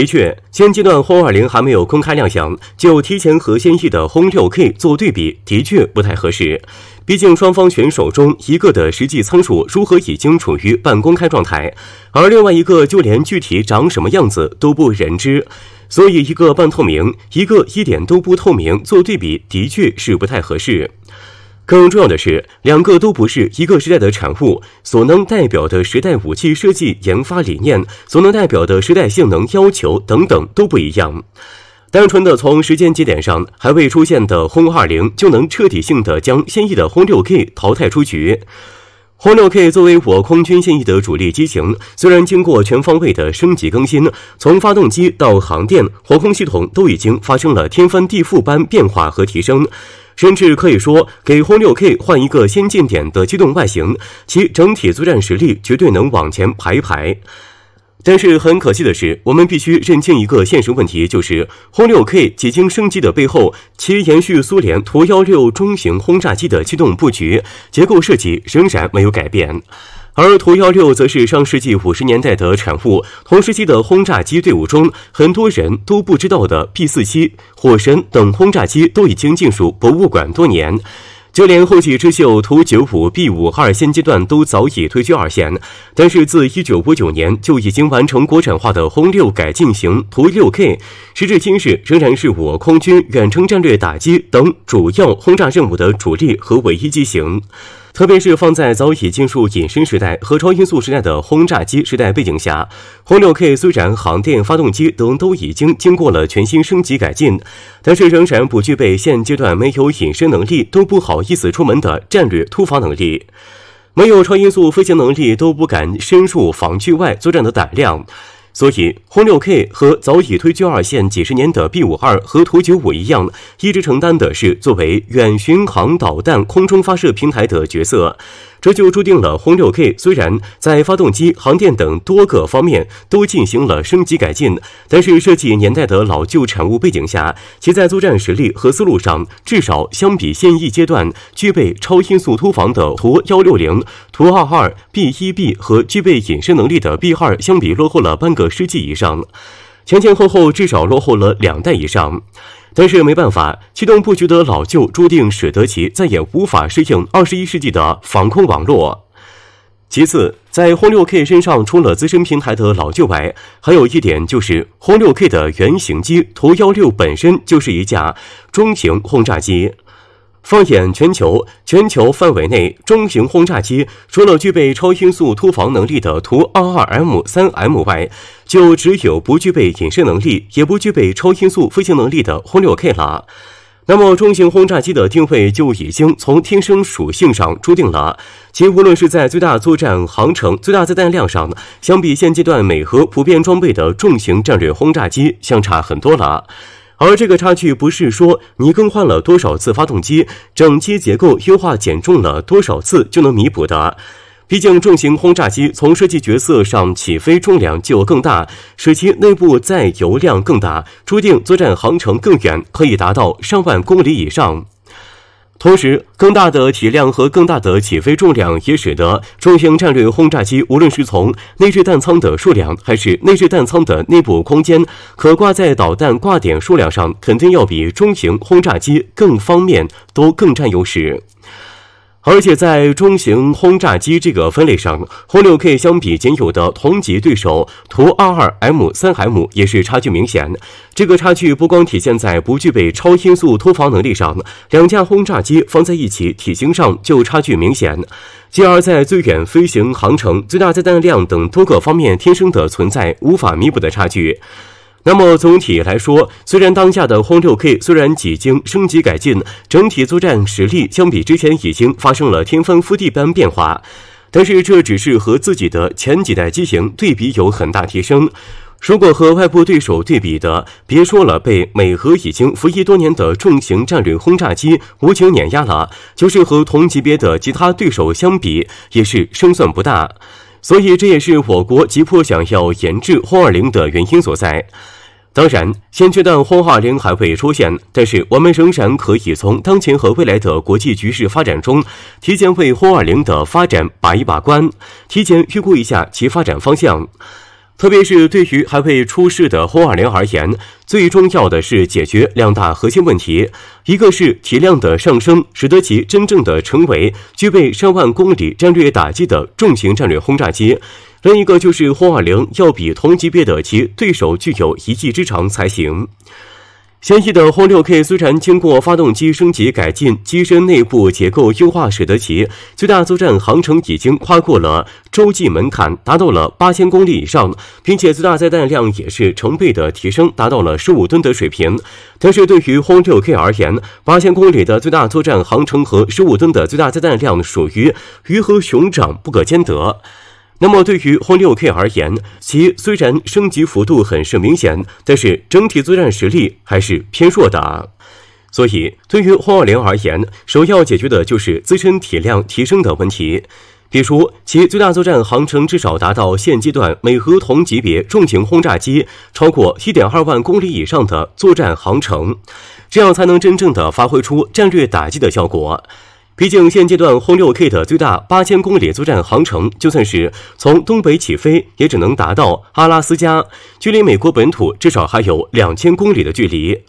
的确，现阶段轰二零还没有公开亮相，就提前和现役的轰六 K 做对比，的确不太合适。毕竟双方选手中一个的实际参数如何已经处于半公开状态，而另外一个就连具体长什么样子都不人知，所以一个半透明，一个一点都不透明，做对比的确是不太合适。更重要的是，两个都不是一个时代的产物，所能代表的时代武器设计研发理念，所能代表的时代性能要求等等都不一样。单纯的从时间节点上，还未出现的轰二零就能彻底性的将现役的轰六 K 淘汰出局。轰六 K 作为我空军现役的主力机型，虽然经过全方位的升级更新，从发动机到航电、航空系统都已经发生了天翻地覆般变化和提升。甚至可以说，给轰六 K 换一个先进点的机动外形，其整体作战实力绝对能往前排一排。但是很可惜的是，我们必须认清一个现实问题，就是轰六 K 几经升级的背后，其延续苏联图幺六中型轰炸机的机动布局、结构设计仍然没有改变。而图幺六则是上世纪五十年代的产物，同时期的轰炸机队伍中，很多人都不知道的 B 四七、火神等轰炸机都已经进入博物馆多年，就连后起之秀图九五 B 五二现阶段都早已退居二线。但是自一九五九年就已经完成国产化的轰六改进型图六 K，时至今日仍然是我空军远程战略打击等主要轰炸任务的主力和唯一机型。特别是放在早已进入隐身时代和超音速时代的轰炸机时代背景下，轰六 K 虽然航电、发动机等都已经经过了全新升级改进，但是仍然不具备现阶段没有隐身能力都不好意思出门的战略突防能力，没有超音速飞行能力都不敢深入防区外作战的胆量。所以，轰六 K 和早已退居二线几十年的 B 五二和图九五一样，一直承担的是作为远巡航导弹空中发射平台的角色。这就注定了轰六 K 虽然在发动机、航电等多个方面都进行了升级改进，但是设计年代的老旧产物背景下，其在作战实力和思路上，至少相比现役阶段具备超音速突防的图幺六零、图二二 B 一 B 和具备隐身能力的 B 二相比，落后了半个。个世纪以上，前前后后至少落后了两代以上。但是没办法，气动布局的老旧注定使得其再也无法适应二十一世纪的防空网络。其次，在轰六 K 身上除了自身平台的老旧外，还有一点就是轰六 K 的原型机图幺六本身就是一架中型轰炸机。放眼全球，全球范围内中型轰炸机除了具备超音速突防能力的图 -22M-3M 外，就只有不具备隐身能力、也不具备超音速飞行能力的轰 -6K 了。那么，中型轰炸机的定位就已经从天生属性上注定了。其无论是在最大作战航程、最大载弹量上，相比现阶段美核普遍装备的重型战略轰炸机相差很多了。而这个差距不是说你更换了多少次发动机、整机结构优化减重了多少次就能弥补的。毕竟重型轰炸机从设计角色上起飞重量就更大，使其内部载油量更大，注定作战航程更远，可以达到上万公里以上。同时，更大的体量和更大的起飞重量也使得重型战略轰炸机无论是从内置弹仓的数量，还是内置弹仓的内部空间、可挂在导弹挂点数量上，肯定要比中型轰炸机更方便，都更占优势。而且在中型轰炸机这个分类上，轰六 K 相比仅有的同级对手图二二 m 三海姆也是差距明显。这个差距不光体现在不具备超音速突防能力上，两架轰炸机放在一起体型上就差距明显，继而在最远飞行航程、最大载弹量等多个方面，天生的存在无法弥补的差距。那么总体来说，虽然当下的轰六 K 虽然几经升级改进，整体作战实力相比之前已经发生了天翻覆地般变化，但是这只是和自己的前几代机型对比有很大提升。如果和外部对手对比的，别说了，被美俄已经服役多年的重型战略轰炸机无情碾压了，就是和同级别的其他对手相比，也是胜算不大。所以，这也是我国急迫想要研制轰二零的原因所在。当然，现阶段轰二零还未出现，但是我们仍然可以从当前和未来的国际局势发展中，提前为轰二零的发展把一把关，提前预估一下其发展方向。特别是对于还未出世的轰二零而言，最重要的是解决两大核心问题：一个是体量的上升，使得其真正的成为具备上万公里战略打击的重型战略轰炸机；另一个就是轰二零要比同级别的其对手具有一技之长才行。先进的轰六 K 虽然经过发动机升级改进，机身内部结构优化，使得其最大作战航程已经跨过了洲际门槛，达到了八千公里以上，并且最大载弹量也是成倍的提升，达到了十五吨的水平。但是，对于轰六 K 而言，八千公里的最大作战航程和十五吨的最大载弹量属于鱼和熊掌不可兼得。那么，对于轰六 K 而言，其虽然升级幅度很是明显，但是整体作战实力还是偏弱的。所以，对于轰二零而言，首要解决的就是自身体量提升的问题，比如其最大作战航程至少达到现阶段美俄同级别重型轰炸机超过一点二万公里以上的作战航程，这样才能真正的发挥出战略打击的效果。毕竟现阶段轰六 K 的最大八千公里作战航程，就算是从东北起飞，也只能达到阿拉斯加，距离美国本土至少还有两千公里的距离。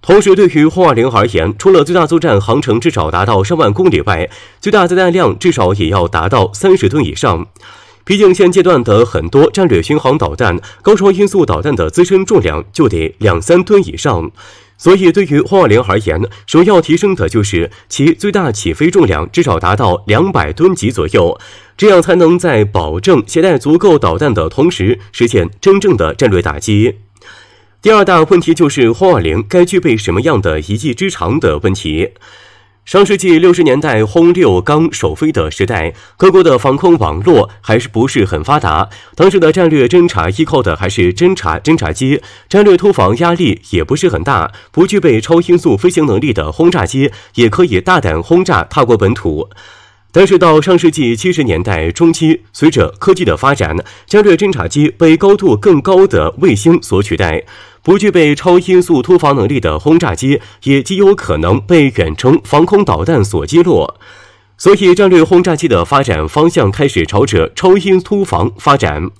同时，对于轰二零而言，除了最大作战航程至少达到上万公里外，最大载弹量至少也要达到三十吨以上。毕竟现阶段的很多战略巡航导弹、高超音速导弹的自身重量就得两三吨以上。所以，对于轰二零而言，首要提升的就是其最大起飞重量至少达到两百吨级左右，这样才能在保证携带足够导弹的同时，实现真正的战略打击。第二大问题就是轰二零该具备什么样的一技之长的问题。上世纪六十年代轰六刚首飞的时代，各国的防空网络还是不是很发达。当时的战略侦察依靠的还是侦察侦察机，战略突防压力也不是很大。不具备超音速飞行能力的轰炸机也可以大胆轰炸他国本土。但是到上世纪七十年代中期，随着科技的发展，战略侦察机被高度更高的卫星所取代，不具备超音速突防能力的轰炸机也极有可能被远程防空导弹所击落，所以战略轰炸机的发展方向开始朝着超音突防发展。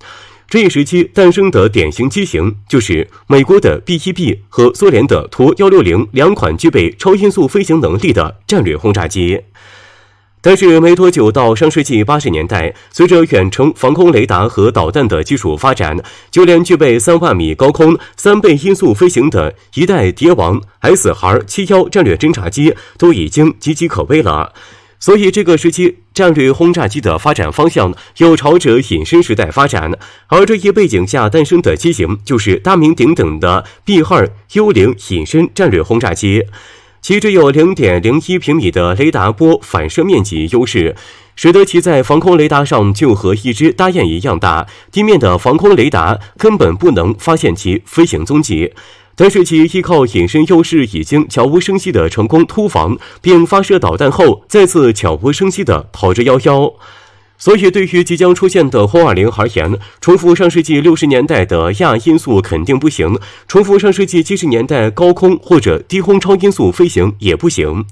这一时期诞生的典型机型就是美国的 B-1B 和苏联的图幺六零两款具备超音速飞行能力的战略轰炸机。但是没多久，到上世纪八十年代，随着远程防空雷达和导弹的技术发展，就连具备三万米高空、三倍音速飞行的一代“谍王 ”SR-71 战略侦察机都已经岌岌可危了。所以这个时期，战略轰炸机的发展方向又朝着隐身时代发展，而这一背景下诞生的机型，就是大名鼎鼎的 B-2 幽灵隐身战略轰炸机。其只有零点零一平米的雷达波反射面积优势，使得其在防空雷达上就和一只大雁一样大，地面的防空雷达根本不能发现其飞行踪迹。但是，其依靠隐身优势，已经悄无声息地成功突防并发射导弹后，再次悄无声息地逃之夭夭。所以，对于即将出现的轰二零而言，重复上世纪六十年代的亚音速肯定不行，重复上世纪七十年代高空或者低空超音速飞行也不行。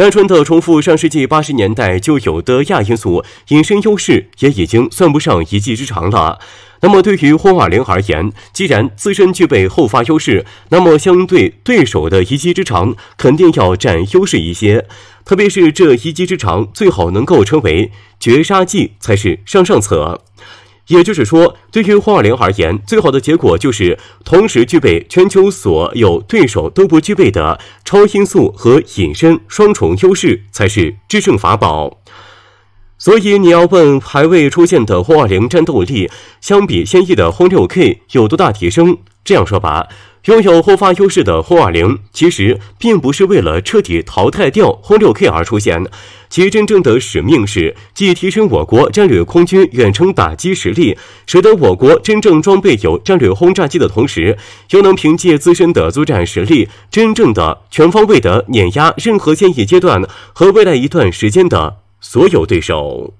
单纯的重复上世纪八十年代就有的亚因素隐身优势，也已经算不上一技之长了。那么对于霍尔灵而言，既然自身具备后发优势，那么相对对手的一技之长，肯定要占优势一些。特别是这一技之长最好能够成为绝杀技，才是上上策。也就是说，对于轰二零而言，最好的结果就是同时具备全球所有对手都不具备的超音速和隐身双重优势，才是制胜法宝。所以你要问，还未出现的轰二零战斗力相比现役的轰六 K 有多大提升？这样说吧，拥有后发优势的轰二零，其实并不是为了彻底淘汰掉轰六 K 而出现，其真正的使命是，既提升我国战略空军远程打击实力，使得我国真正装备有战略轰炸机的同时，又能凭借自身的作战实力，真正的全方位的碾压任何现役阶段和未来一段时间的。所有对手。